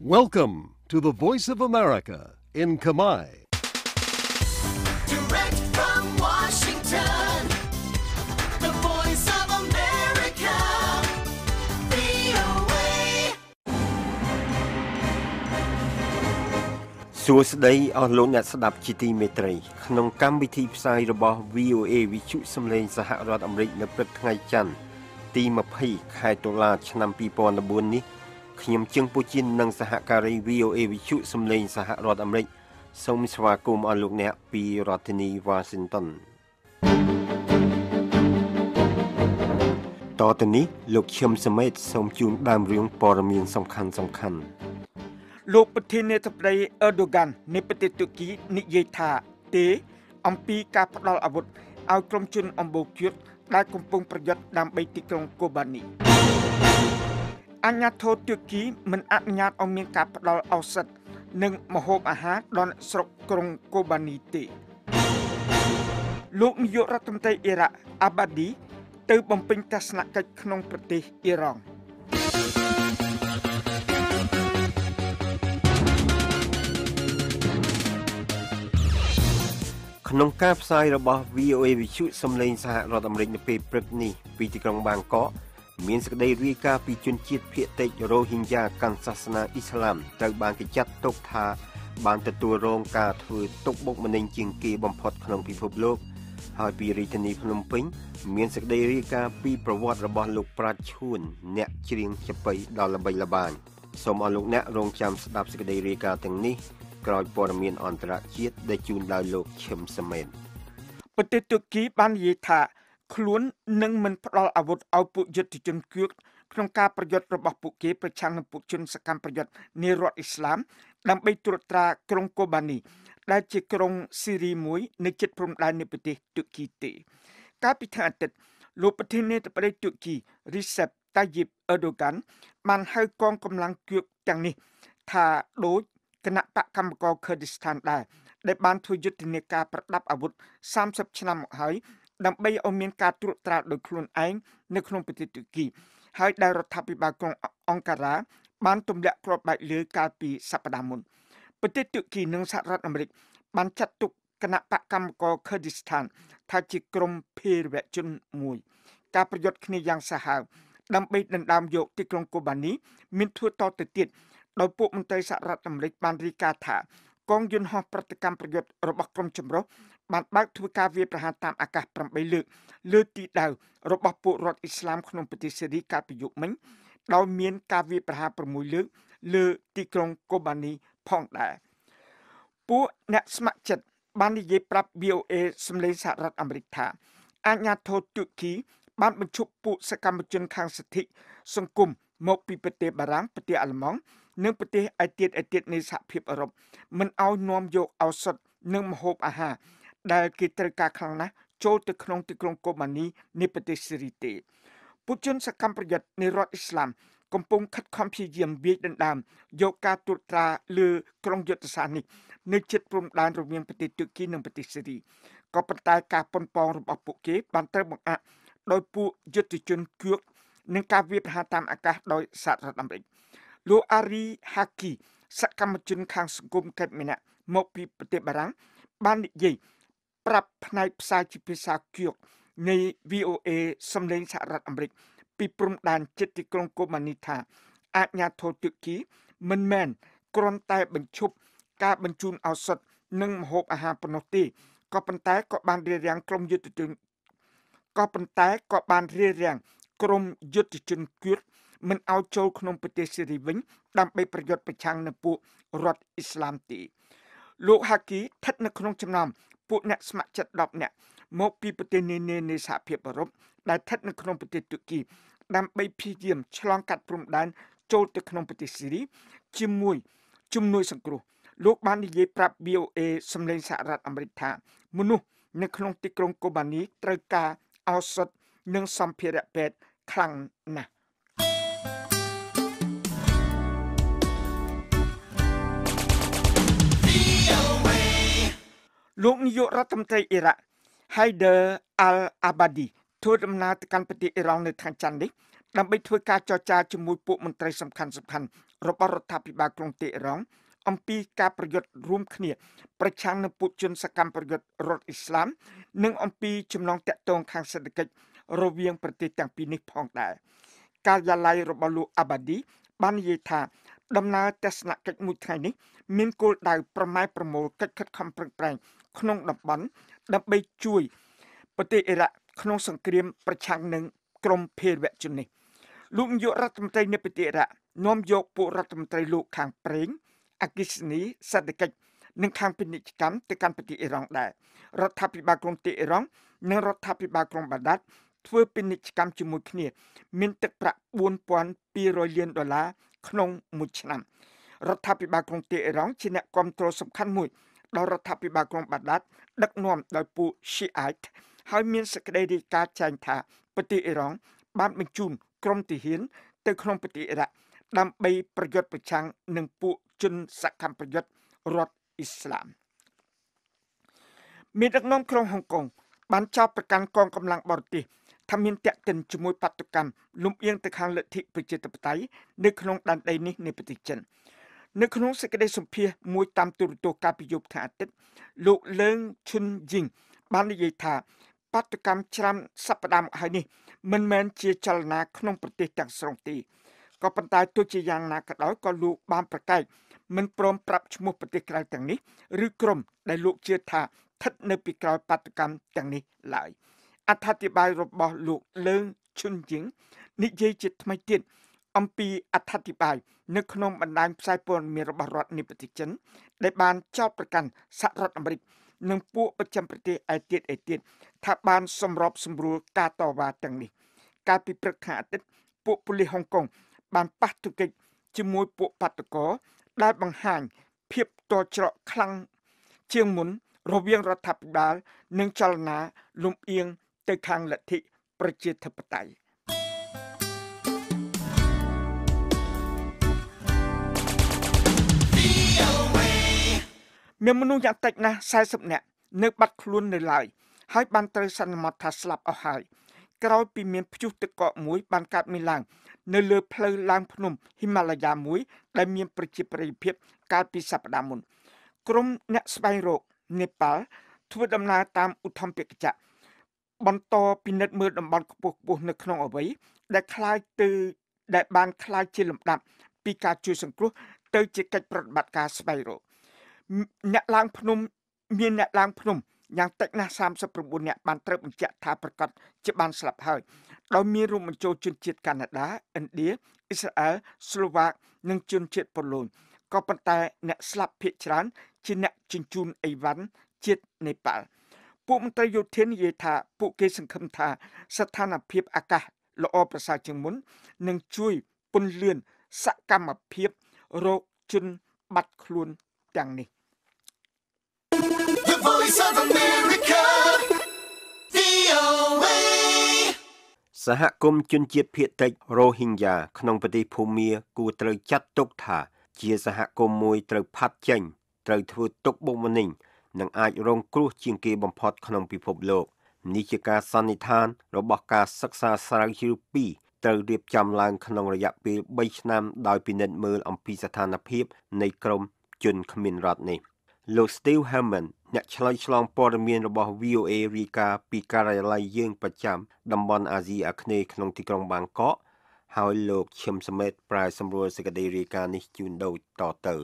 Welcome to the Voice of America in Kamai. Direct from Washington, the Voice of America, VOA. សួស្តីអស់លោកអ្នកស្ដាប់ជាទីមេត្រី ក្នុងកម្មវិធីផ្សាយរបស់ VOA វិទ្យុសំឡេងសហរដ្ឋអាមេរិកនៅព្រឹកថ្ងៃច័ន្ទទី20ខែតុលាឆ្នាំ2019នេះខ្ញុំជឹងពូជីននិងសហការី VOA វិទ្យុសំឡេងសហរដ្ឋអាមេរិកសូមស្វាគមន៍អស់លោកអ្នកពីរដ្ឋធានី Washington តទៅនេះលោកឈឹមសមេតសូមជូនដើមរឿងព័ត៌មាន សំខាន់សំខាន់លោកប្រធានាធិបតីអឺដូហ្គាននៃប្រទេសតុរគីនិយាយថា ទេ អំពីការ ផ្ដល់អាវុធឲ្យក្រុមជន អំបូកយុទ្ធដែលកំពុង ប្រយុទ្ធដើម្បីទីក្រុងកូបានីអញ្ញាធិបតេយ្យទួរគីមិនអនុញ្ញាតឲ្យមានការផ្ដល់ឱសថនិងម្ហូបអាហារដល់ ស្រុកក្រុងកូបានីទេលោកនាយករដ្ឋមន្ត្រីអ៊ីរ៉ាក់អាបាឌីទៅ បំពេញទស្សនកិច្ចក្នុងប្រទេសអ៊ីរ៉ង់ក្នុងការផ្សាយរបស់ VOA វិទ្យុសំឡេងសហរដ្ឋអាមេរិកនៅពេលព្រឹកនេះពីទីក្រុងបាងកកមានសេចក្តីរាយការណ៍ពីជនជាតិភៀសតិចរ៉ូហីងយ៉ាកាន់សាសនាអ៊ីស្លាមត្រូវបានគេចាត់ទុកថាបានទទួលរងការធ្វើទុកបុកម្នេញជាងគេបំផុតក្នុងពិភពលោកហើយពីរាជធានីភ្នំពេញមានសេចក្តីរាយការណ៍ពីប្រវត្តិរបស់លោកប្រាជ្ញឈួនអ្នកច្រៀងចាប៉ីដល់ល្បីល្បាញសូមអរលោកអ្នករងចាំស្ដាប់សេចក្តីរាយការណ៍ទាំងនេះ ក្រោយព័ត៌មាន អន្តរជាតិដែលជូនដោយលោកឈឹមសមែនប្រទេសតុរគីបាននិយាយថាខ្លួននឹងមិនផ្ដល់អាវុធឲ្យពួកយុទ្ធជនគឿកក្នុងការប្រយុទ្ធរបស់ពួកគេប្រឆាំងនឹងពួកជនសកម្មប្រយុទ្ធនារដ្ឋអ៊ីស្លាម ដើម្បីត្រួតត្រាក្រុងកូបានីដែលជាក្រុងស៊ីរីមួយនៅជិតព្រំដែននៃប្រទេសទួរគីទេ កាលពីថ្ងៃអាទិត្យលោកប្រធានាធិបតីទួរគីរីសេបតាយីបអឺដូកាន់បានហៅកងកម្លាំងគឿកទាំងនេះថាដូចគណៈបកកម្មករឃើឌីស្ថានដែរដែលបានធ្វើយុទ្ធនាការប្រដាប់អាវុធ30ឆ្នាំមកហើយដើម្បីឲ្យមានការត្រួតត្រាដោយខ្លួនឯងនៅក្នុងប្រទេសតុរគីហើយដែលរដ្ឋាភិបាលក្រុងអង្គការ៉ាបានទម្លាក់គ្រាប់បែកលើកាលពីសប្តាហ៍មុនប្រទេសតុរគីនិងសហរដ្ឋអាមេរិក បានចាត់ទុកគណៈបកកម្មករ Kurdistan ថាជាក្រុមភេរវជនមួយ ការប្រយុទ្ធគ្នាយ៉ាងសាហាវដើម្បីដណ្ដើមយកទីក្រុងកូបានី មានធ្វើតទៅទៀតដោយពួកមន្ត្រីសហរដ្ឋអាមេរិកបានរាយការណ៍ថាកងយន្តហោះប្រតិកម្មប្រយុទ្ធរបស់ក្រុមចម្រុះបានបើកធ្វើការវាយប្រហារតាមអាកាស8លើកលើទីដៅរបស់ពួករដ្ឋអ៊ីស្លាមក្នុងប្រទេសសេរីកាលពីយប់មិញដោយមានការវាយប្រហារ6លើកលើទីក្រុងកូបានីផងដែរពួកអ្នកស្ម័គ្រចិត្តបាននិយាយប្រាប់ VOA សម្លេងសហរដ្ឋអាមេរិកថាអាញាធរទុគីបាន បញ្ឈប់ពួកសកម្មជនខាងសិទ្ធិសង្គមមកពីប្រទេសបារាំងប្រទេសអាល្លឺម៉ង់និងប្រទេសឯទៀតឯទៀតនៃសហភាពអឺរ៉ុបមិនឲ្យនាំយកឱសថនិងម្ហូបអាហារដែលគេត្រូវការខ្លាំងណាស់ចូលទៅក្នុង ទីក្រុងកូម៉ានីនៃប្រទេសសេរីទេពួកជន សកម្មប្រយុទ្ធនៃរដ្ឋអ៊ីស្លាម កំពុងខិតខំព្យាយាមវាយដណ្ដើមយកការត្រួតត្រាលើក្រុងយុទ្ធសាស្ត្រនេះនៅជិតព្រំដែនរវាងប្រទេសទួរគីនិងប្រទេសសេរីក៏ប៉ុន្តែការប៉ុនប៉ងរបស់ពួកគេបានត្រូវបង្អាក់ដោយពួកយុទ្ធជនគឿកនិងការវាយប្រហារតាមអាកាសដោយសហរដ្ឋអាមេរិកលោកអារីហាគីសកម្មជន ខាងសង្គមខេត្តមីណាមកពីប្រទេសបារាំងបាននិយាយប្រាប់ផ្នែកផ្សាយជាភាសាគៀកនៃ VOA សំឡេងសហរដ្ឋអាមេរិកពីព្រំដែនជិតទីក្រុងកូម៉ានីថា អាជ្ញាធរទួរគីមិនមែនគ្រាន់តែបញ្ឈប់ការបញ្ជូនឱសថនិងម្ហូបអាហារប៉ុណ្ណោះទេក៏ប៉ុន្តែក៏បានរៀបរៀងក្រុមយុទ្ធជនក៏ប៉ុន្តែក៏បានរៀបរៀងក្រុមយុទ្ធជនគៀកមិនឲ្យចូលក្នុងប្រទេសសេរីវិញដើម្បីប្រយុទ្ធប្រឆាំងនឹងពួករដ្ឋអ៊ីស្លាមទីលោកហាគីស្ថិតនៅក្នុងចំណោមពួកអ្នកស្ម័គ្រចិត្ត10នាក់មកពីប្រទេសនានានៃសហភាពអឺរ៉ុបដែលស្ថិតនៅក្នុងប្រទេសទូគី ដើម្បីព្យាយាមឆ្លងកាត់ព្រំដែនចូលទៅក្នុងប្រទេសស៊ីរីជាមួយ ជំនួយ សង្គ្រោះ លោកបាននិយាយប្រាប់ BOA សម្លេងសហរដ្ឋអាមេរិកថាមនុស្សនៅក្នុង ទីក្រុងកូបានីត្រូវការឱសថនិងសម្ភារៈពេទ្យខ្លាំងណាស់លោកនាយករដ្ឋមន្ត្រីអ៊ីរ៉ាក់ Haider al-Abadi ធ្វើដំណើរទៅកាន់ប្រទេសអ៊ីរ៉ង់នៅថ្ងៃច័ន្ទនេះដើម្បី ធ្វើការចរចាជាមួយពួកមន្ត្រីសំខាន់សំខាន់របស់រដ្ឋាភិបាលក្រុងទីអ៊ីរ៉ង់អំពីការប្រយុទ្ធរួម គ្នា ប្រឆាំងនឹងពួកជនសកម្មប្រយុទ្ធរដ្ឋអ៊ីស្លាម និងអំពីចំណងតាក់ទងខាងសេដ្ឋកិច្ចរវាង ប្រទេសទាំងពីរនេះផងដែរការិយាល័យរបស់លោកអាបាឌីបាននិយាយថា ដំណើរទស្សនកិច្ចមួយថ្ងៃនេះមានគោលដៅប្រម៉ែប្រមូលកិច្ចខិតខំប្រឹងប្រែងក្នុងតំបន់ដើម្បីជួយប្រទេសអ៊ីរ៉ាក់ក្នុងសង្គ្រាមប្រឆាំងនឹងក្រុមភេរវជននេះ លោកនាយករដ្ឋមន្ត្រីនៃប្រទេសអ៊ីរ៉ាក់នាំយកពួករដ្ឋមន្ត្រីលោកខាងប្រេងអគិសនីសេដ្ឋកិច្ចនិងខាងពាណិជ្ជកម្មទៅកាន់ប្រទេសអ៊ីរ៉ង់ដែររដ្ឋាភិបាលក្រុងទីអ៊ីរ៉ង់និងរដ្ឋាភិបាលក្រុងបាដាត់ធ្វើពាណិជ្ជកម្មជាមួយគ្នា មានទឹកប្រាក់4200លានដុល្លារក្នុងមួយឆ្នាំរដ្ឋាភិបាលក្រុងទីអេរ៉ង់ជាអ្នកគ្រប់គ្រងសំខាន់មួយដល់រដ្ឋាភិបាលក្រុងបាដាតដឹកនាំដោយពួក Shiite ហើយមានសេចក្តីរាយការណ៍ចែងថាប្រទេសអេរ៉ង់បានបញ្ជូនក្រុមទាហានទៅក្នុងប្រទេសអ៊ីរ៉ាក់ដើម្បីប្រយុទ្ធប្រឆាំងនឹងពួកជនសកម្មប្រយុទ្ធរដ្ឋអ៊ីស្លាមមានដឹកនាំក្រុងហុងកុងបានចោទប្រកាន់កងកម្លាំងបរទេសថាមានតាក់ទិនជាមួយបាតុកម្មលំអៀងទៅខាងលទ្ធិប្រជាធិបតេយ្យនៅក្នុងដែនដីនេះនៃប្រទេសចិន។នៅក្នុងសេចក្តីសម្ភាសមួយតាមទូរទស្សន៍កាលពីយប់ថ្ងៃអាទិត្យលោកលើងឈុនយីងបាននិយាយថាបាតុកម្មច្រាមសព្ទាមហើយនេះមិនមែនជាចលនាក្នុងប្រទេសទាំងស្រុងទេក៏ប៉ុន្តែទោះជាយ៉ាងណាក៏ដោយក៏លោកបានប្រកែកមិនព្រមប្រាប់ឈ្មោះប្រទេសក្រៅទាំងនេះឬក្រុមដែលលោកជឿថាស្ថិតនៅពីក្រោយបាតុកម្មទាំងនេះឡើយអត្ថាធិប្បាយរបស់លោកលើងឈុនយីងនិយាយជាថ្មីទៀតថាអំពីអត្ថាធិប្បាយនៅក្នុងបណ្ដាញផ្សាយព័ត៌មានរបស់រដ្ឋនិពតិចិនដែលបានចោទប្រកាន់សហរដ្ឋអាមេរិកនិងពួកប្រចាំប្រទេសឯទៀតឯទៀតថាបាន សម្របសម្រួលការតវ៉ាទាំងនេះ កាលពីព្រឹកថ្ងៃអាទិត្យពួកប៉ូលីសហុងកុង បានប៉ះទង្គិចជាមួយពួកបាតកោដែលបង្ហាញភាពតច្រកខ្លាំងជាងមុនរវាងរដ្ឋាភិបាល និងចលនាលំអៀងទៅខាងលទ្ធិប្រជាធិបតេយ្យមានមនុស្សយ៉ាងតិចណាស់40នាក់នៅ បាត់ខ្លួននៅឡើយហើយបានត្រូវសន្មត់ថាស្លាប់អស់ហើយក្រោយពីមានព្យុះទឹកកកមួយ បានកើតមានឡើងនៅលើផ្លូវឡើងភ្នំហ៊ីម៉ាឡាយ៉ាមួយ ដែលមានប្រជាប្រិយភាពកាលពីសប្តាហ៍មុន ក្រុមអ្នកស្វែងរកនេប៉ាល់ធ្វើដំណើរតាមឧទ្ធម្ភាគចក្របន្តពិនិត្យមើលតំបន់ខ្ពស់ខ្ពស់នៅក្នុងអវ័យដែលคล้ายទៅ ដែល បានคล้ายជាលំដាប់ពីការជួយសង្គ្រោះទៅជាកិច្ចប្រតិបត្តិការស្វែងរកអ្នកឡើងភ្នំមានអ្នកឡើងភ្នំយ៉ាងតិចណាស់39អ្នកបានត្រូវបញ្ជាក់ថាប្រកាសជាបានស្លាប់ហើយ ដោយមានរួមបញ្ចូលជនជាតិកាណាដាឥណ្ឌាអ៊ីស្រាអែលស្លូវ៉ាកនិងជនជាតិប៉ូឡូញក៏ប៉ុន្តែ អ្នកស្លាប់ភាគច្រើន ជាអ្នកជញ្ជូនអីវ៉ាន់ជាតិនេប៉ាល់ពួកមន្ត្រីយោធានិយាយថាពួកគេសង្ឃឹមថា ស្ថានភាពអាកាស ល្អប្រសើរជាងមុននឹងជួយពន្លឿនសកម្មភាពរោគជនបាត់ខ្លួនទាំងនេះ The Voice of America សហគមន៍ជនជាតិភៀតតិចរ៉ូហីងយ៉ាក្នុងប្រទេសភូមាគួរត្រូវចាត់ទុក ថា ជាសហគមន៍មួយត្រូវផាត់ចេញ ត្រូវធ្វើទុកបុកម្នេញនិងអាចរង គ្រោះជាង គេបំផុតក្នុងពិភពលោក នេះជាការសន្និដ្ឋាន របស់ការសិក្សាស្រាវជ្រាវពីរត្រូវរៀបចំឡើងក្នុងរយៈពេល3ឆ្នាំដោយពិនិត្យមើលអំពីស្ថានភាពនៃក្រមជនគ្មានរដ្ឋនេះលោក Steve Herman អ្នកឆ្លើយឆ្លងព័ត៌មានរបស់ VOA រាយការណ៍ពីការិយាល័យយើងប្រចាំតំបន់អាស៊ីអាគ្នេយ៍ក្នុងទីក្រុងបាងកកហើយលោកឈឹមសមេតប្រែសម្រួលសេចក្តីរាយការណ៍នេះជូនដូចតទៅ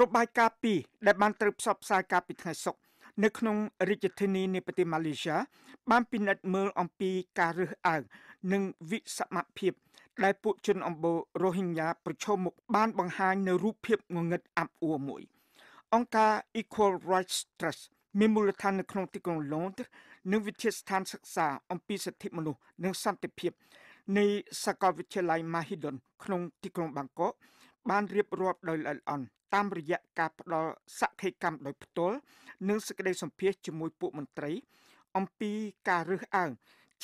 របាយការណ៍ពីរដែលបានត្រូវផ្សព្វផ្សាយកាលពីថ្ងៃសុក្រនៅក្នុងរាជធានីនៃប្រទេសម៉ាឡេស៊ីបានពិនិត្យមើលអំពីការរើសអើងនិងវិសមភាព ដែលពួកជនអំបូររ៉ូហិញ៉ាប្រឈមមុខបានបង្ហាញនៅរូបភាពងងឹតអាប់អួរមួយ អង្គការ Equal Rights Trust មានមូលដ្ឋាននៅក្នុងទីក្រុង Londres និងវិទ្យាស្ថានសិក្សា អំពីសិទ្ធិមនុស្សនិងសន្តិភាព នៃសាកលវិទ្យាល័យ Mahidol ក្នុងទីក្រុងបាងកកបានរៀបរាប់ដោយល្អិតអន់ តាមរយៈការផ្ដល់សក្ខីកម្មដោយផ្ទាល់និងសេចក្តីសម្ភាសជាមួយពួកមន្ត្រី អំពីការរើសអើង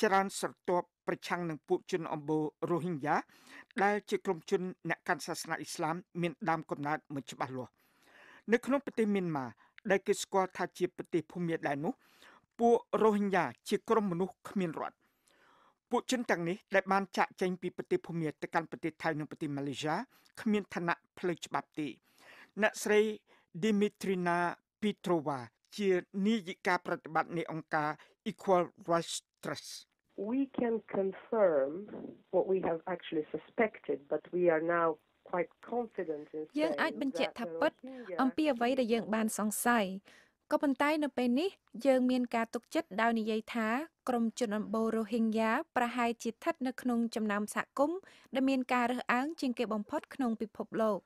ច្រើនស្រទាប់ប្រឆាំងនឹងពួកជនអំបូររ៉ូហីងយ៉ាដែលជាក្រុមជនអ្នកកាន់សាសនាអ៊ីស្លាមមានដើមកំណើតមិនច្បាស់លាស់នៅក្នុងប្រទេសមីយ៉ាន់ម៉ា ដែលគេស្គាល់ថាជាប្រទេសភូមាដែរនោះពួករ៉ូហីងយ៉ាជាក្រុមមនុស្សគ្មានរដ្ឋពួកជនទាំងនេះដែលបានចាក់ចែងពីប្រទេសភូមាទៅកាន់ប្រទេសថៃនិងប្រទេសម៉ាឡេស៊ីគ្មានឋានៈផ្លូវច្បាប់ទេអ្នកស្រី Dimitrina Petrova ជានាយិកាប្រតិបត្តិនៃអង្គការ Equal Rights Trust we can confirm what we have actually suspected, but we are now យើងអាចបញ្ជាក់ថាពិត អំពីអ្វីដែលយើងបានសង្ស័យក៏ប៉ុន្តែ នៅពេលនេះយើងមានការទុកចិត្តដោយនិយាយថាក្រុមជន អំបូរ៉ូហីងយ៉ាប្រហែលជាស្ថិតនៅក្នុងចំណោមសហគមន៍ដែលមានការរើសអើងជាងគេបំផុត ក្នុងពិភពលោក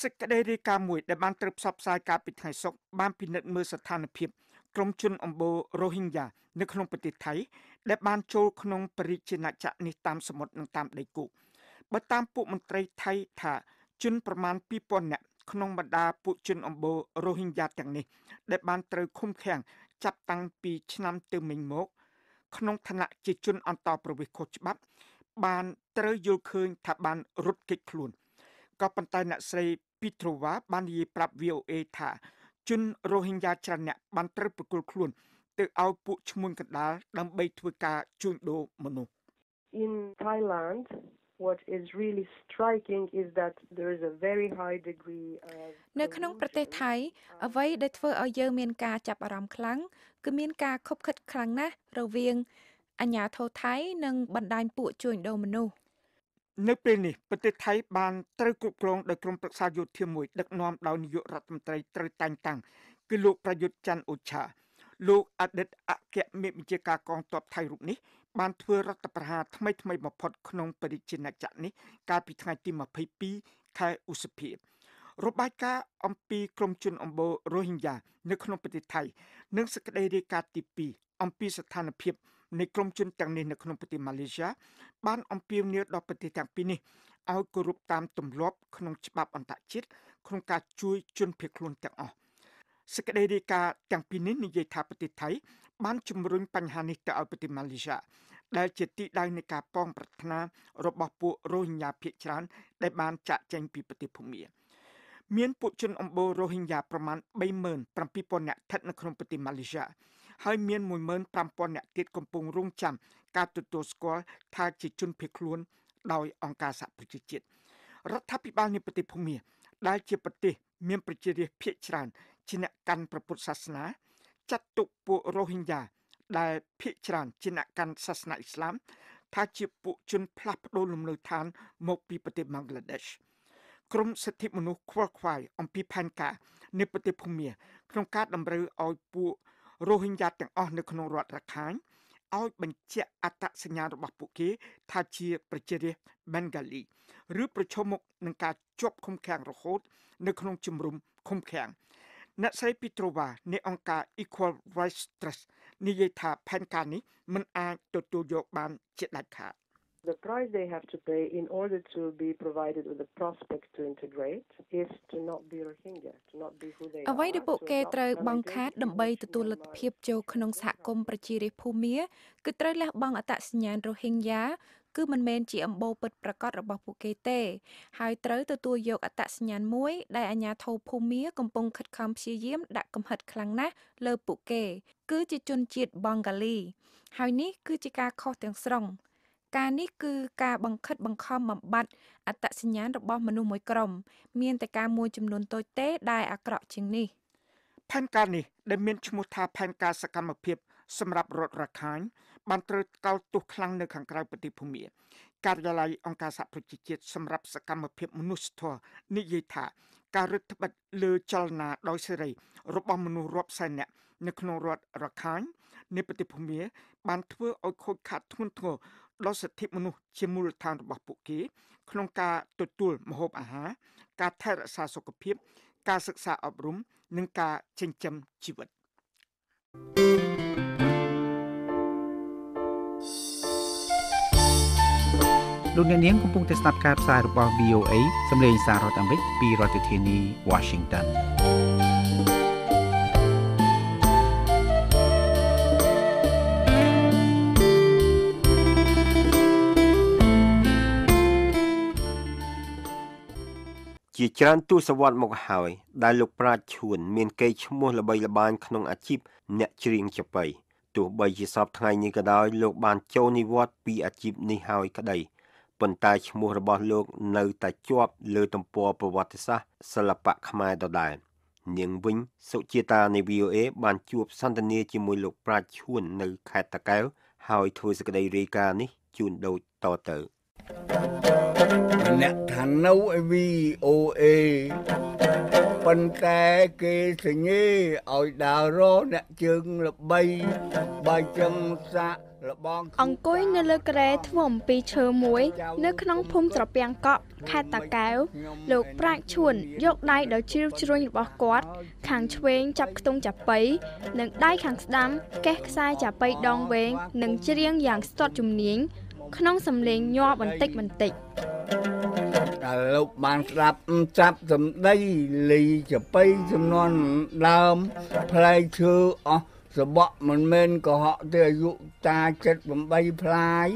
សេចក្តីរាយការណ៍មួយដែលបានត្រូវផ្សព្វផ្សាយកាលពីថ្ងៃសុក្របានពិនិត្យមើលស្ថានភាពក្រុមជនអំបូរ៉ូហីងយ៉ានៅក្នុងប្រទេសថៃដែលបានចូលក្នុងព្រះរាជាណាចក្រនេះតាមសមុទ្រនិងតាមដីគោកបើតាមពួកមន្ត្រីថៃថាជនប្រមាណ2000នាក់ក្នុងបណ្ដាពួកជនអំបូររ៉ូហីញ៉ាទាំងនេះដែលបានត្រូវឃុំឃាំងចាប់តាំងពីឆ្នាំទៅមិញមក ក្នុងឋានៈជាជន អន្តរប្រវេសខុសច្បាប់ បានត្រូវយល់ឃើញថាបានរត់គេចខ្លួនក៏ប៉ុន្តែអ្នកស្រី Petrova បាននិយាយប្រាប់ VOA ថាជនរ៉ូហីញ៉ាច្រើនអ្នកបានត្រូវប្រគល់ខ្លួនទៅឲ្យពួកឈ្មួញកណ្ដាលដើម្បីធ្វើការជួញដូរមនុស្ស In Thailand what is really striking is that there is a very high degree of នៅក្នុង ប្រទេសថៃ អ្វីដែលធ្វើឲ្យយើងមានការចាប់អារម្មណ៍ខ្លាំងគឺមានការខົບខិតខ្លាំងណាស់រវាងអាញាធរថៃនិងបណ្ដាញពួកជួញដូរមនុស្សនៅពេលនេះប្រទេសថៃបានត្រូវគ្រប់គ្រងដោយក្រុមប្រឹក្សាយោធាមួយ ដឹកនាំដោយនាយករដ្ឋមន្ត្រីត្រូវតែងតាំង គឺលោកប្រយុទ្ធច័ន្ទអូឆាលោកអតីតអគ្គមេបញ្ជាការកងទ័ពថៃរូបនេះបានធ្វើរដ្ឋប្រហារថ្មីថ្មីបំផុតក្នុងបរិជាណាចក្រនេះកាលពីថ្ងៃទី22ខែឧសភា របាយការណ៍អំពីក្រុមជនអំបូររ៉ូហិញយ៉ានៅក្នុងប្រទេសថៃ និងសេចក្តីរាយការណ៍ទី2អំពីស្ថានភាពនៃក្រុមជនទាំងនេះនៅក្នុងប្រទេសម៉ាឡេស៊ីបានអំពាវនាវដល់ប្រទេសទាំងពីរនេះឲ្យគោរពតាមទម្លាប់ក្នុងច្បាប់អន្តរជាតិក្នុងការជួយជនភៀសខ្លួនទាំងអស់សេចក្តីរាយការណ៍ទាំងពីរនេះនិយាយថាប្រទេសថៃបានជំរុញបញ្ហានេះទៅឲ្យប្រទេសម៉ាឡេស៊ីដែលជាទីដៅនៃការប៉ងប្រាថ្នារបស់ពួករ៉ូហិញ៉ាភៀកច្រើនដែលបានចាក់ចែងពីប្រទេសភូមា មានពួកជនអំបូររ៉ូហិញ៉ាប្រមាណ37,000នាក់ស្ថិតនៅក្នុងប្រទេសម៉ាឡេស៊ីហើយមាន15,000នាក់ទៀតកំពុងរងចាំការទទួលស្គាល់ថាជាជនភៀសខ្លួនដោយអង្គការសហប្រជាជាតិរដ្ឋាភិបាលនៃប្រទេសភូមាដែលជាប្រទេសមានប្រជារាស្ត្រភាគច្រើនជាអ្នកកាន់ប្រពុទ្ធសាសនាចាត់ទុកពួករ៉ូហិញ៉ាដែលភៀកច្រើនជាអ្នកកាន់សាសនាអ៊ីស្លាម ថាជាពួកជនផ្លាស់ប្ដូរលំនៅឋានមកពីប្រទេសបង់ក្លាដេសក្រមសិទ្ធិមនុស្សខ្វល់ខ្វាយអំពីផែនការនៃប្រទេសភូមាក្នុងការតម្រូវឲ្យពួករ៉ូហិញ៉ាទាំងអស់នៅក្នុងរដ្ឋរខាញ់ឲ្យបញ្ជាក់អត្តសញ្ញាណរបស់ពួកគេថាជាប្រជារាស្ត្រ Bengali ឬប្រឈមមុខនឹងការជាប់ឃុំឃាំងរហូតនៅក្នុងជំរំឃុំឃាំងអ្នកស្រី Petrova នៃអង្គការ Equal Rights Trust និយាយថាផែនការនេះមិនអាចទទួលយកបានជាដាច់ខាត The price they have to pay in order to be provided with a prospect to integrate is to not be Rohingya, to not be who they are. អ្វីដែលពួកគេត្រូវបង់ខាត ដើម្បីទទួលលទ្ធភាពចូលក្នុងសហគមន៍ប្រជារាស្ត្រភូមាគឺត្រូវលះបង់អត្តសញ្ញាណ Rohingya គឺមិនមែនជាអម្បូរពិតប្រាកដរបស់ពួកគេទេហើយត្រូវទទួលយកអត្តសញ្ញាណមួយ ដែលអាជ្ញាធរភូមាកំពុងខិតខំព្យាយាម ដាក់កំហិតខ្លាំងណាស់លើពួកគេ គឺជាជនជាតិបង់ហ្គាលី ហើយនេះគឺជាការខុសទាំងស្រុងការនេះគឺ ការបង្ខិតបង្ខំបំបត្តិអត្តសញ្ញាណរបស់មនុស្សមួយក្រុម មានតែការមួយចំនួនតូចទេដែលអាក្រក់ជាងនេះផែនការនេះដែលមានឈ្មោះថាផែនការសកម្មភាពសម្រាប់រដ្ឋរខាញបានត្រូវកោតទោសខ្លាំងនៅខាងក្រៅប្រទេសភូមាការិយាល័យអង្គការសហប្រជាជាតិសម្រាប់សកម្មភាព មនុស្សធម៌និយាយថា ការរឹតបន្តឹងលើចលនាដោយសេរីរបស់មនុស្សរាប់សែននាក់នៅក្នុងរដ្ឋរខាញ់នៃប្រទេសភូមាបានធ្វើឲ្យខូចខាតធ្ងន់ធ្ងរដល់សិទ្ធិមនុស្សជាមូលដ្ឋានរបស់ពួកគេ ក្នុងការទទួលម្ហូបអាហារការថែរក្សាសុខភាព ការសិក្សាអប់រំនិងការចិញ្ចឹមជីវិត thank you លោកអ្នកនាងកំពុងតែស្ដាប់ការផ្សាយរបស់ VOA សម្លេងសាររដ្ឋអាមេរិកពីរដ្ឋធានី Washington ជាច្រើនទសវត្សរ៍មកហើយ ដែលលោកប្រាជ្ញឈួន មាន កេរ្តិ៍ឈ្មោះល្បីល្បាញក្នុងអាជីពអ្នកច្រៀងចាប៉ីទោះបីជាសពថ្ងៃនេះក៏ដោយលោក បានចូលនិវត្តន៍ពី អាជីពនេះហើយ ក្តីប៉ុន្តែឈ្មោះរបស់លោកនៅតែជាប់ លើទំព័រប្រវត្តិសាស្ត្រសិល្បៈខ្មែរដដែលនាងវិញសុជាតានៃ VOA បានជួបសន្ទនាជាមួយលោកប្រាជ្ញឈួននៅខេត្តតាកែវហើយធ្វើសេចក្តីរាយការណ៍នេះជូនដូចតទៅអ្នកឋាននៅ VOA ប៉ុន្តែគេសង្ញេឲ្យដើររអ្នកជើងល្បីបើចឹងសាក់អង្គុយនៅលើគ្រែធ្វើអំពីឈើមួយ នៅក្នុងភូមិត្រពាំងកក់ខេត្តតាកែវលោកប្រាជ្ញឈួនយកដៃដ៏ជ្រាវជ្រញរបស់គាត់ខាងឆ្វេងចាប់ខ្ទង់ចាប៉ីនិងដៃខាងស្ដាំកេះខ្សែចាប៉ីដងវែងនិងច្រៀងយ៉ាងស្ទាត់ជំនាញក្នុងសំឡេងញ័របន្តិចបន្តិចដែលលោកបានស្ដាប់ចាប់សម្ដីលីចាប៉ីចំនួនដើមផ្លែឈើអស់សបក់មិនមែនកុហកទេអាយុតា78ផ្លាយ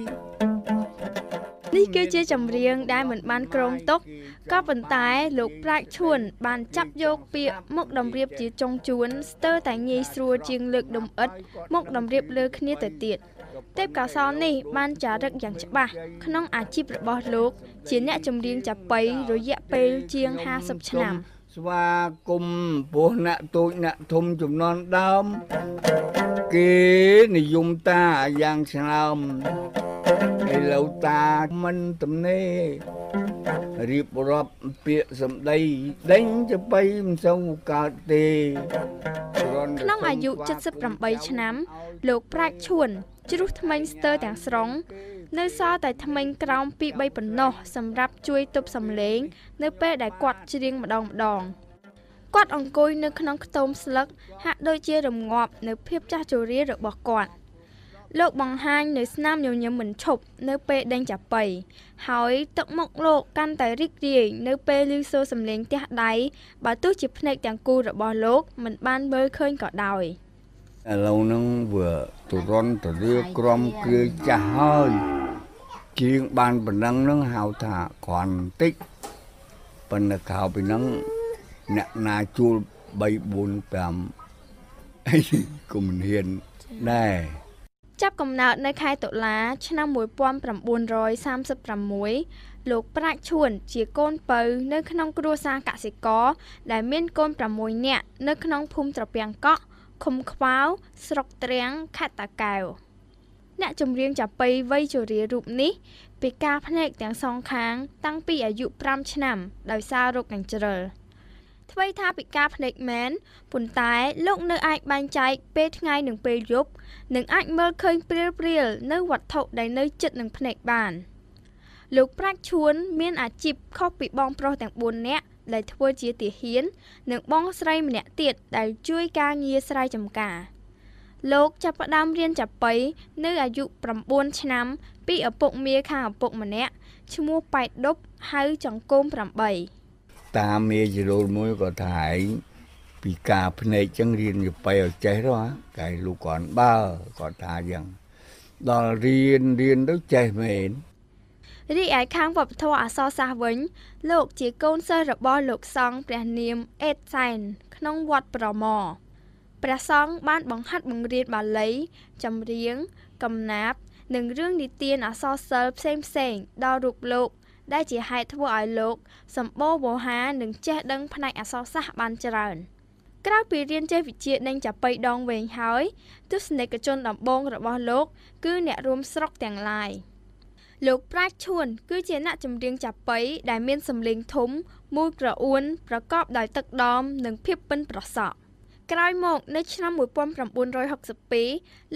នេះគឺជាចម្រៀងដែលមិនបាន ក្រងទុកក៏ប៉ុន្តែលោកប្រាជ្ញឈួន បានចាប់យកពាក្យមកតម្រៀបជាចុងជួនស្ទើរតែងាយស្រួលជាងលើកដំអិតមកតម្រៀបលើគ្នាទៅទៀតទេពកោសលនេះបានចារឹកយ៉ាងច្បាស់ក្នុងអាជីពរបស់លោក ជាអ្នកចម្រៀងចាប៉ីរយៈពេលជាង50ឆ្នាំស្វាគមន៍ពោះអ្នកតូចអ្នកធំចំនួនដើម គេនិយមតាយ៉ាងស្នើមឥឡូវតាមិនទំនេររៀបរាប់ពាក្យសម្ដីដេញទៅបីមិនសូវកើតទេក្នុងអាយុ78ឆ្នាំ លោកប្រាជ្ញឈួន ជ្រុះថ្មិញស្ទើរទាំងស្រុងនៅសល់តែថ្មិញក្រោម2 3ប៉ុណ្ណោះសម្រាប់ជួយទប់សម្លេង នៅពេលដែលគាត់ច្រៀងម្ដងម្ដងគាត់អង្គុយនៅក្នុងខ្ទមស្លឹកហាក់ដូចជារងាប់នៅភាពចាស់ជរារបស់គាត់ លោកបង្ហាញនៅស្នាមញញឹមមិនឈប់នៅពេលដេញចាប៉ីហើយទឹកមុខលោកកាន់តែរីករាយនៅពេលឮសូរសំឡេងទះដៃបើទោះជាភ្នែកទាំងគូរបស់លោកមិនបានមើលឃើញក៏ដោយ។ឥឡូវហ្នឹងវាទរនទរាក្រំគ្រាចាស់ហើយជាងបានប៉ុណ្ណឹងហ្នឹងហៅថាគ្រាន់តិចប៉ុន្តែក្រៅពីហ្នឹងអ្នកណាជួល3 4 5អីក៏មិនហ៊ានដែរចាប់កំណើតនៅខែតុលា ឆ្នាំ1936លោកប្រាក់ឈួន ជាកូនពៅនៅក្នុងគ្រួសារកសិករ ដែលមានកូន6នាក់នៅក្នុងភូមិត្រពាំងកក់ឃុំខ្វោស្រុកត្រាំងខេត្តតាកែវអ្នកចម្រៀងចាប៉ីវ័យជរារូបនេះពីការភ្នែកទាំងសងខាង តាំងពីអាយុ5ឆ្នាំ ដោយសាររោគកញ្ជ្រឹលថ្មីថាពិការភ្នែកមែនប៉ុន្តែលោកនៅអាចបែងចែកពេលថ្ងៃនិងពេលយប់និងអាចមើលឃើញព្រាលព្រាល នៅវត្ថុដែលនៅជិតនឹងភ្នែកបាន លោកប្រាច់ឈួន មានអាជីពខុសពីបងប្រុសទាំង4នាក់ដែលធ្វើជាទាហាននិងបងស្រីម្នាក់ទៀតដែលជួយការងារស្រែចម្ការលោកចាប់ផ្ដើមរៀនចាប៉ីនៅអាយុ9ឆ្នាំ ពីឪពុកមាខាងឪពុកម្នាក់ឈ្មោះប៉ែតដប់ហៅចង្គម8តាមាជាលោកមួយក៏ថាឯងពីការភ្នែកចឹងរៀនចាប៉ីឲ្យចេះទៅតែលោកគាត់បើគាត់ថាយ៉ាង ដល់រៀនរៀនទៅចេះមែនរីឯខាងវប្បធម៌អសរសាស្ត្រវិញ លោកជាកូនសិស្សរបស់លោកសង្ឃព្រះនាមអេតសែនក្នុងវត្តប្រមរព្រះសង្ឃបានបង្ហាត់បង្រៀនបាលីចម្រៀង កំណាព្យនិងរឿងនិទានអសរសិល្ប៍ផ្សេងៗដល់រូបលោកដែលជាហេតុធ្វើឲ្យលោកសម្បូរវោហារនិងចេះដឹងផ្នែកអសរសាស្ត្របានច្រើន។ក្រៅពីរៀនចេះវិទ្យានិងចាប៉ីដងវែងហើយ ទស្សនិកជនដំបូងរបស់លោកគឺអ្នករួមស្រុកទាំងឡាយ។លោកប្រាជ្ញឈួន គឺជាអ្នកចម្រៀងចាប៉ីដែលមានសម្លេងធំមូលក្រអួនប្រកបដោយទឹកដមនិងភាពប៉ិនប្រសប់ក្រោយមកនៅឆ្នាំ1962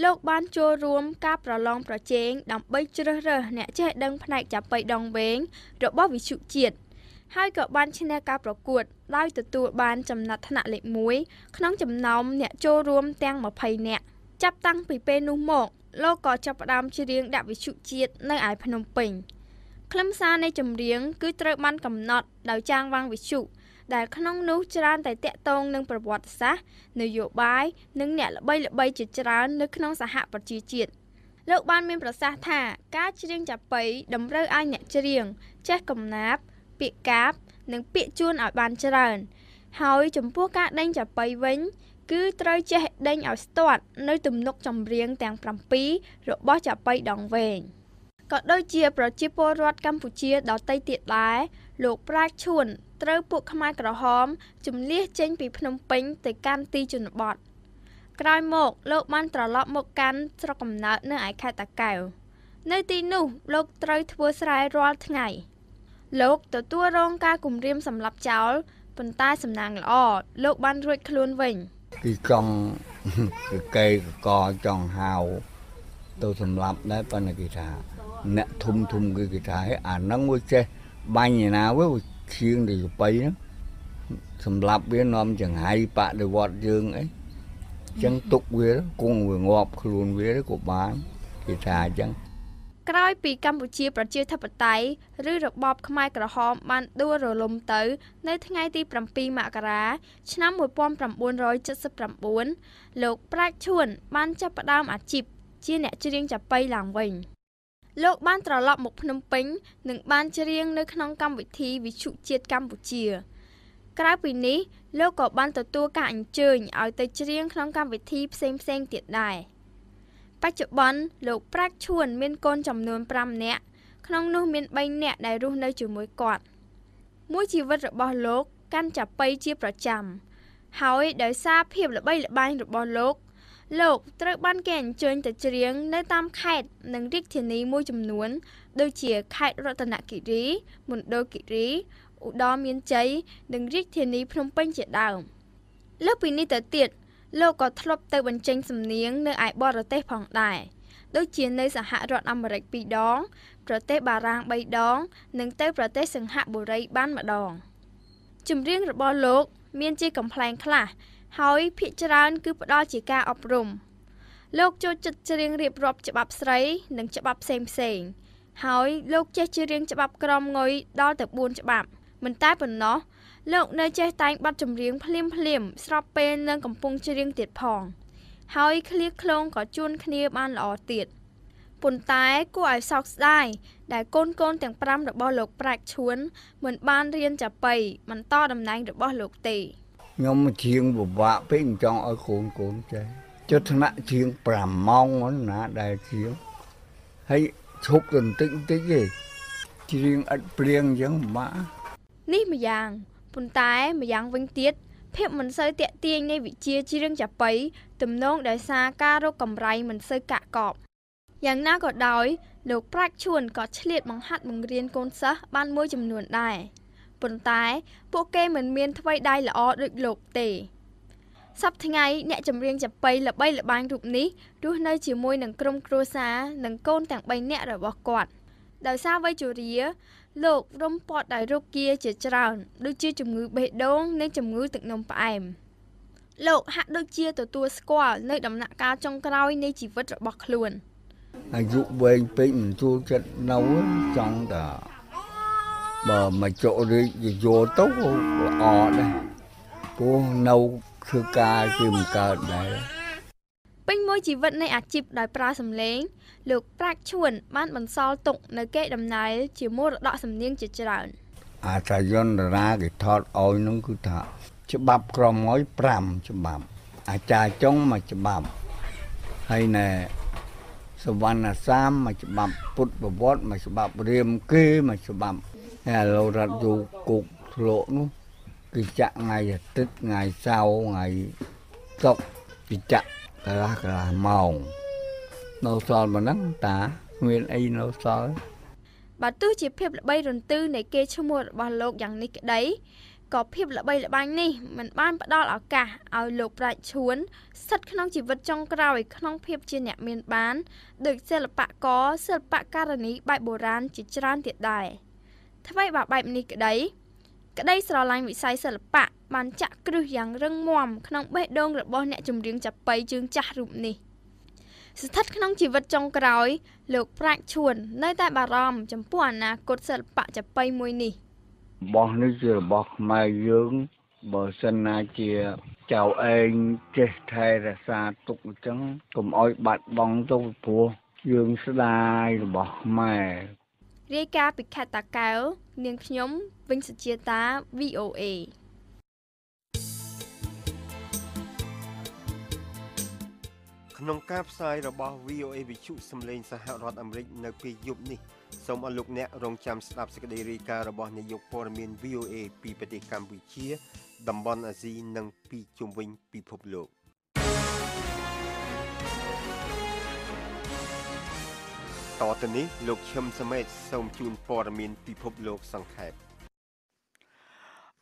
លោកបានចូលរួមការប្រឡងប្រជែងដើម្បីជ្រើសរើសអ្នកចេះដឹង ផ្នែកចាប៉ីដងវែងរបស់វិទ្យុជាតិហើយក៏បានឈ្នះការប្រកួតដោយទទួលបានចំណាត់ថ្នាក់លេខ1ក្នុងចំណោមអ្នកចូលរួមទាំង20នាក់ចាប់តាំងពីពេលនោះមកលោកក៏ចាប់ផ្ដើមច្រៀងដាក់វិទ្យុជាតិនៅឯភ្នំពេញ ខ្លឹមសារនៃ ចម្រៀង គឺត្រូវបានកំណត់ដោយចាងវាងវិទ្យុដែលក្នុងនោះច្រើនតែតាក់ទងនឹងប្រវត្តិសាស្ត្រនយោបាយនិងអ្នកល្បីល្បីជាច្រើននៅក្នុងសហប្រជាជាតិលោកបានមាន ប្រសាសន៍ថា ការច្រៀងចាប៉ីតម្រូវឲ្យអ្នកច្រៀងចេះកំណាព្យពាក្យកាព្យនិងពាក្យជួនឲ្យបានច្រើន ហើយចំពោះការដេញចាប៉ីវិញគឺត្រូវចេះដេញឲ្យស្ទាត់ នៅ ទំនុកចម្រៀងទាំង7របស់ចាប៉ីដងវែងក៏ដូចជា ប្រជាពលរដ្ឋកម្ពុជាដទៃទៀតដែរលោកប្រាជ្ញឈួន ត្រូវពួកខ្មែរក្រហមជំលៀសចេញពី ភ្នំពេញ ទៅកាន់ទីជនបទក្រោយមកលោកបានត្រឡប់មកកាន់ស្រុកកំណើតនៅឯខេត្តតាកែវនៅទីនោះ លោកត្រូវធ្វើស្រែរាល់ថ្ងៃ លោកទទួលរងការគំរាមសម្លាប់ចោលប៉ុន្តែ សំណាងល្អលោកបានរួចខ្លួនវិញ។គឺចង់កេកកចង់ហៅទៅសម្លាប់ដែរប៉ុន្តែគេថាអ្នកធំធំគឺគេថា អាហ្នឹងវាចេះបាញ់ឯណាវាឈៀងទៅបៃហ្នឹងសម្លាប់វានាំចង្ហៃបដិវត្តយើងអីចឹងទុកវាគង់វាងាប់ខ្លួនវាក៏បានគេថាអញ្ចឹងក្រោយពីកម្ពុជា ប្រជាធិបតេយ្យឬរបបខ្មែរក្រហម បានដួលរលំទៅ នៅថ្ងៃ ទី7មករាឆ្នាំ1979លោក ប្រាជ្ញឈួន បានចាប់ផ្ដើមអាជីពជាអ្នកច្រៀងចាប៉ីឡើងវិញ លោកបានត្រឡប់មក ភ្នំពេញនិង បានច្រៀងនៅក្នុង កម្មវិធី វិទ្យុជាតិកម្ពុជាក្រៅពីនេះលោកក៏បានទទួលការអញ្ជើញឲ្យទៅច្រៀងក្នុងកម្មវិធីផ្សេងៗទៀតដែរ។បច្ចុប្បន្នលោកប្រាក់ឈួនមានកូនចំនួន5នាក់ក្នុងនោះមាន3នាក់ដែលរស់នៅជាមួយគាត់ មួយជីវិតរបស់លោកកាន់ចាប៉ីជាប្រចាំហើយដោយសារភាពល្បីល្បាញរបស់លោកលោកត្រូវបានគេអញ្ជើញទៅច្រៀងនៅ តាមខេត្តនិងរាជធានីមួយចំនួន ដូចជាខេត្តរតនគិរីមណ្ឌលគិរីឧត្តរមានជ័យនិងរាជធានីភ្នំពេញជាដើមលើពីនេះទៅទៀតលោកក៏ធ្លាប់ទៅបញ្ចេញសំនៀងនៅឯបរទេសផងដែរដូចជានៅសហរដ្ឋអាមេរិក2ដង ប្រទេសបារាំង3ដង និងទៅ ប្រទេសសិង្ហបុរីបានម្ដងចម្រៀងរបស់លោក មានជាកំ pl ែងខ្លះហើយភាគច្រើនគឺផ្ដល់ជាការអប់រំលោកចូលចិត្តច្រៀងរៀបរាប់ច្បាប់ស្រី និងច្បាប់ផ្សេងផ្សេង ហើយលោកចេះច្រៀងច្បាប់ក្រមងុយដល់ទៅ4ច្បាប់មិនតែប៉ុណ្ណោះលោកនៅចេះតែងបាត់ចម្រៀងភ្លាមភ្លាមស្របពេលនឹងកំពុងច្រៀងទៀតផង ហើយឃ្លៀកឃ្លងក៏ជួនគ្នាបានល្អទៀតប៉ុន្តែគួរឲ្យសោកស្ដាយដែលកូនកូនទាំង5របស់លោកប្រាច់ឈួន មិនបានរៀនចាប៉ីបន្តតំណែងរបស់លោកទេខ្ញុំជៀងពិបាកពេកចង់ឲ្យកូនកូនចេះចុះថ្នាក់ជៀង5ម៉ោងណាដែលជៀងហើយឈប់ទៅបន្តិចបន្តិចទេជៀងឥតព្រៀងអញ្ចឹងបាក់នេះម្យ៉ាងប៉ុន្តែម្យ៉ាងវិញទៀតភាពមិនសូវតាក់ទាញនៃវិជាជ្រៀងចាប៉ីទំនងដោយសារការរកកម្រៃមិនសូវកាក់កបយ៉ាងណាក៏ដោយ លោកប្រាច់ឈួនក៏ឆ្លៀតបង្ហាត់បង្រៀនកូនសិស្សបានមួយចំនួនដែរប៉ុន្តែពួកគេមិនមានថ្វីដៃល្អដូចលោកទេសប្តាហ៍ថ្ងៃអ្នកចម្រៀងចាប៉ីល្បីល្បាញរូបនេះរស់នៅ ជាមួយនឹងក្រុមគ្រួសារនិងកូនទាំង3នាក់របស់គាត់ដោយសារវ័យជរាលោករំពាត់ដោយរោគាជាច្រើន ដូចជាជំងឺ បេះដូងនិងជំងឺទឹកនោមផ្អែមលោកហាក់ដូចជាទទួលស្គាល់នៅ ដំណាក់កាលចុងក្រោយនៃជីវិតរបស់ខ្លួនអាយុវែងពេកមិនចូលចិត្តនៅចង់តាបើមកចុះរីកយោទៅល្អដែរព្រោះនៅធ្វើការគេមិនកើតដែរពេញមួយជីវិតនៃអាជីពដោយប្រើសម្លេងលោកប្រាក់ឈួន បានបន្សល់ទុកនៅកេរដំណែលជាមរតកសំនៀងជាច្រើនអាចាយន្តរា គេថតឲ្យនោះគឺថាច្បាប់ក្រមឲ្យ5ច្បាប់អាចារ្យចុងមួយច្បាប់ហើយណែសវណ្ណសាមមួយច្បាប់ពុទ្ធប្រវត្តិមួយច្បាប់រៀមគេមួយច្បាប់ហើយឥឡូវរដ្ឋយូគុកធ្លោកនោះគឺចាក់ថ្ងៃអាទិត្យថ្ងៃសៅរ៍ថ្ងៃសុក្រគឺចាក់កន្លះកន្លះម៉ោងនៅសល់ប៉ុណ្ណឹងតាគ្មានអីនៅសល់បើទោះជាភាពល្បីរន្ទឺនៃគេឈ្មោះរបស់លោកយ៉ាងនេះក្តីក៏ភាពល្បីល្បាញនេះมันបានផ្ដល់ឱកាសឲ្យលោកប្រាជ្ញឈួនស្ថិតក្នុងជីវិតចុងក្រោយ ក្នុងភាពជាអ្នកមាន បានដូចសិល្បករសិល្បករនីបែបបុរាណជាច្រើនទៀតដែរថ្មីបើបែបនេះក្តីក្តីស្រឡាញ់វិស័យសិល្បៈបានចាក់គ្រឹះយ៉ាងរឹងមាំក្នុងបេះដូងរបស់អ្នកចម្រៀងចាប៉ីជើងចាស់រូបនេះស្ថិតក្នុងជីវិតចុងក្រោយលោកប្រាជ្ញឈួននៅ តែបារម្ភចំពោះអនាគតសិល្បៈចាប៉ីមួយនេះរបស់នេះជារបស់ខ្មែរយើងបើសិនណាជាចៅឯងចេះថែរក្សាទុកអញ្ចឹង កុំអោយបាត់បង់ទៅព្រោះយើងស្ដាយរបស់ខ្មែររាយការណ៍ពីខេត្តតាកែវនាងខ្ញុំវិញសុជាតា VOA ក្នុងការផ្សាយរបស់ VOA វិទ្យុសម្លេងសហរដ្ឋអាមេរិកនៅពេលយប់នេះសូមអរលោកអ្នករងចាំស្ដាប់សេចក្តីរាយការណ៍របស់នាយកព័ត៌មាន VOA ពីប្រទេសកម្ពុជាតំបន់អាស៊ីនិង ពីជុំវិញពិភពលោកតទៅនេះលោកឈឹមសមេតសូមជូនព័ត៌មានពិភពលោកសង្ខេប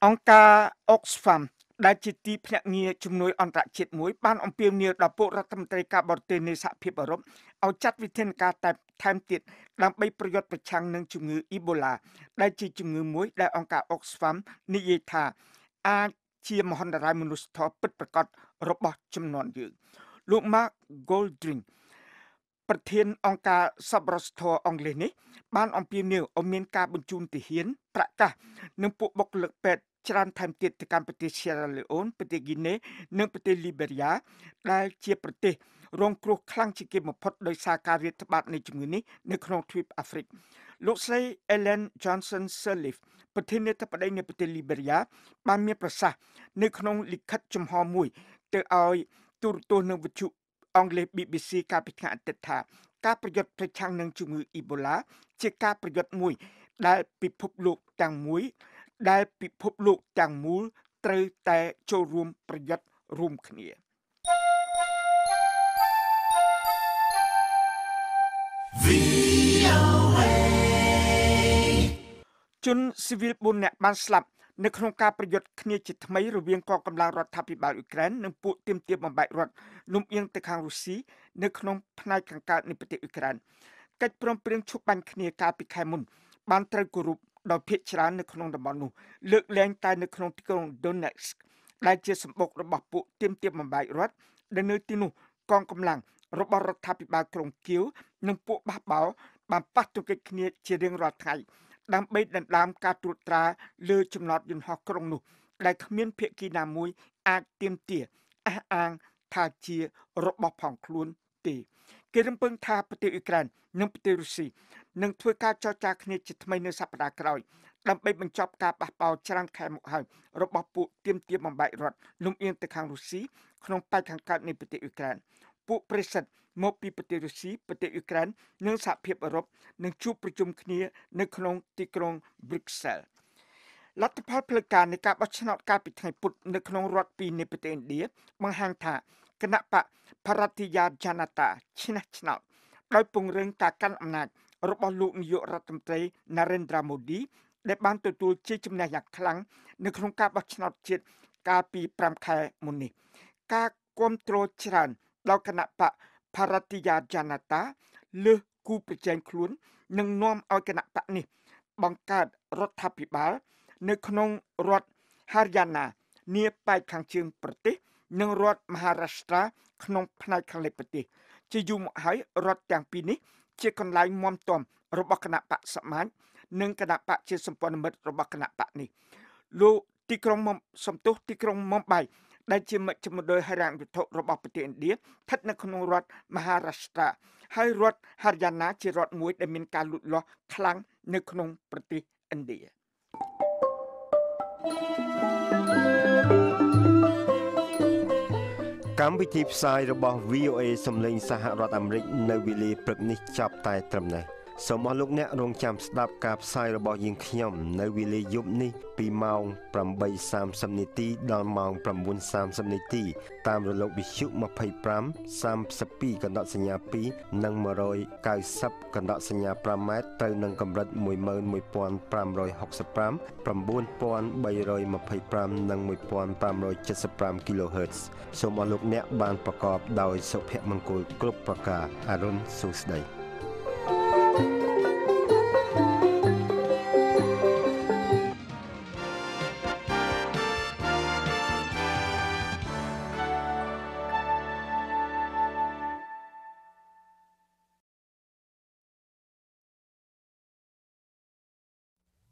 អង្គការ Oxfam ដែលជាទីភ្នាក់ងារជំនួយអន្តរជាតិមួយបានអំពាវនាវដល់ពួករដ្ឋមន្ត្រីការបរទេសនៃសហភាពអឺរ៉ុបឲ្យចាត់វិធានការតែថែមទៀតដើម្បីប្រយុទ្ធប្រឆាំងនឹងជំងឺអ៊ីបូឡាដែលជាជំងឺមួយដែលអង្គការ Oxfam និយាយថាអាចជាមហន្តរាយមនុស្សធម៌ពិតប្រាកដរបស់ចំនួនយើងលោក Mark Goldring ប្រធានអង្គការសប្បុរសធម៌អង់គ្លេសនេះ បាន អំពាវនាវឲ្យមានការបញ្ជូនទាហានប្រកាសនិងពួកបុគ្គលិកពេទ្យច្រើនថែមទៀតទៅកាន់ប្រទេស Sierra Leone ប្រទេស Guinea និងប្រទេស Liberia ដែលជាប្រទេស រងគ្រោះខ្លាំងជាងគេបំផុត ដោយសារការរាតត្បាតនៃជំងឺនេះនៅក្នុងទ្វីបអាហ្វ្រិកលោកស្រី Ellen Johnson Sirleaf ប្រធានាធិបតីនៃប្រទេស Liberia បានមានប្រសាសន៍នៅក្នុងលិខិតចំហមួយ ទៅឲ្យទូរទស្សន៍និងវិទ្យុអង់គ្លេស BBC កាលពីថ្ងៃអាទិត្យថា ការប្រយុទ្ធប្រឆាំងនឹងជំងឺអ៊ីបូឡាជាការប្រយុទ្ធមួយ ដែលពិភពលោកទាំងមួយដែលពិភពលោកទាំងមូលត្រូវតែចូលរួមប្រយ័ត្នរួមគ្នាជនស៊ីវិល4នាក់បានស្លាប់នៅក្នុងការប្រយុទ្ធគ្នាជាថ្មីរវាងកងកម្លាំងរដ្ឋាភិបាលអ៊ុយក្រែននិងពួកទាមទារបំបែករដ្ឋលំអៀងទៅខាងរុស្ស៊ីនៅក្នុងផ្នែកខាងកើតនៃប្រទេសអ៊ុយក្រែនកិច្ចព្រមព្រៀងឈប់បាញ់គ្នាកាលពីខែមុន បានត្រូវគោរពដោយភាគច្រើននៅក្នុងតំបន់នោះលើកលែងតែនៅក្នុងទីក្រុង Donetsk ដែលជាសម្បុករបស់ពួកទាមទារបំបែករដ្ឋដែលនៅទីនោះកងកម្លាំងរបស់រដ្ឋាភិបាលក្រុងគៀវនិងពួកបះបោបានប៉ះទង្គិចគ្នាជារៀងរាល់ថ្ងៃដើម្បីដណ្ដើម ការត្រួតត្រា លើចំណតយន្តហោះក្រុងនោះដែលគ្មានភាគីណាមួយ អាចទាមទារអះអាងថាជារបស់ផងខ្លួនទេគេរំពឹងថាប្រទេសអ៊ុយក្រែននិងប្រទេសរុស្ស៊ីនឹងធ្វើការចរចាគ្នាជាថ្មីនៅសប្តាហ៍ក្រោយដើម្បីបញ្ចប់ការបះបោរច្រើនខែមកហើយរបស់ពួកទៀមទាបំបែករដ្ឋលំអៀងទៅខាងរុស្ស៊ីក្នុងបែកខាងកើតនៃប្រទេសអ៊ុយក្រែនពួកប្រិសិទ្ធមកពីប្រទេសរុស្ស៊ីប្រទេសអ៊ុយក្រែននិងសហភាពអឺរ៉ុបនឹងជួបប្រជុំគ្នានៅក្នុងទីក្រុង Brussels លទ្ធផលផ្លូវការនៃការបោះឆ្នោតកាលពីថ្ងៃពុធនៅក្នុងរដ្ឋពីរនៃប្រទេសឥណ្ឌាបង្ហាញថាគណៈបក Bharatiya Janata ឈ្នះឆ្នោតដោយពង្រឹងការកាន់អំណាចរបស់លោកនាយករដ្ឋមន្ត្រី Narendra Modi ដែលបានទទួលជ័យជំនះយ៉ាងខ្លាំងនៅក្នុងការបោះឆ្នោតជាតិកាលពី5ខែមុននេះ ការគ្រប់គ្រងច្រើនដល់គណៈបក Bharatiya Janata លើសគូប្រជែងខ្លួននឹងនាំឲ្យគណៈបកនេះបង្កើតរដ្ឋាភិបាល នៅក្នុងរដ្ឋ Haryana នាប៉ែកខាងជើងប្រទេស និងរដ្ឋ Maharashtra ក្នុងផ្នែកខាងលិចប្រទេស ជាយូរមកហើយរដ្ឋទាំងពីរនេះជាកន្លែងមមទាំរបស់គណៈបកសមាជនិងគណៈបកជាសម្ព័ន្ធមិត្តរបស់គណៈបកនេះលោកទីក្រុងមុំសំទុះទីក្រុងមុំបៃដែលជាមជ្ឈមណ្ឌលហិរញ្ញវត្ថុរបស់ប្រទេសឥណ្ឌាស្ថិតនៅក្នុងរដ្ឋមហារា ஷ்ட்ரா ហើយរដ្ឋហរិយាណាជារដ្ឋមួយ ដែលមាន ការលូតលាស់ខ្លាំងនៅក្នុង ប្រទេសឥណ្ឌា thank you កម្មវិធីផ្សាយរបស់ VOA សំឡេងសហរដ្ឋអាមេរិកនៅវេលាព្រឹកនេះចាប់តែត្រឹមនេះ។សូមអស់លោកអ្នករងចាំស្ដាប់ការផ្សាយរបស់យើងខ្ញុំនៅវេលាយប់នេះពីម៉ោង8:30នាទីដល់ម៉ោង9:30នាទី តាមរលកវិទ្យុ25 32កណ្ដាប់សញ្ញា2និង190កណ្ដាប់សញ្ញា5ម៉ែត្រត្រូវនឹងកម្រិត11565 9325និង1575 kHz សូមអស់លោកអ្នកបានប្រកបដោយសុភមង្គលគ្រប់ប្រការអរុនសុស្ដី